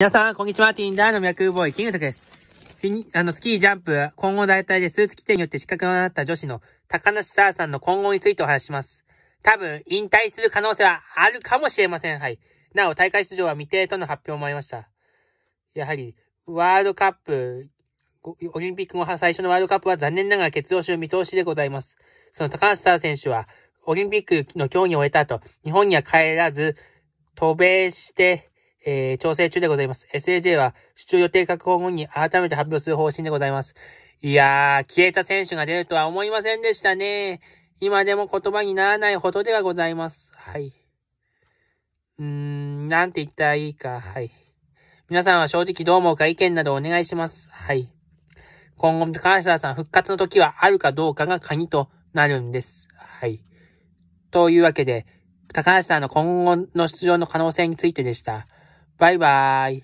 皆さん、こんにちは。ティンダーの脈ボーイ、キングタクです。フィニ、あの、スキージャンプ、混合大体でスーツ規定によって資格となった女子の高梨沙さんの混合についてお話します。多分、引退する可能性はあるかもしれません。はい。なお、大会出場は未定との発表もありました。やはり、ワールドカップ、オリンピック後最初のワールドカップは残念ながら欠場する見通しでございます。その高梨沙選手は、オリンピックの競技を終えた後、日本には帰らず、渡米して、えー、調整中でございます。SAJ は主張予定確保後に改めて発表する方針でございます。いやー、消えた選手が出るとは思いませんでしたね。今でも言葉にならないほどではございます。はい。うーん、なんて言ったらいいか。はい。皆さんは正直どう思うか意見などお願いします。はい。今後、高橋さん復活の時はあるかどうかが鍵となるんです。はい。というわけで、高橋さんの今後の出場の可能性についてでした。拜拜。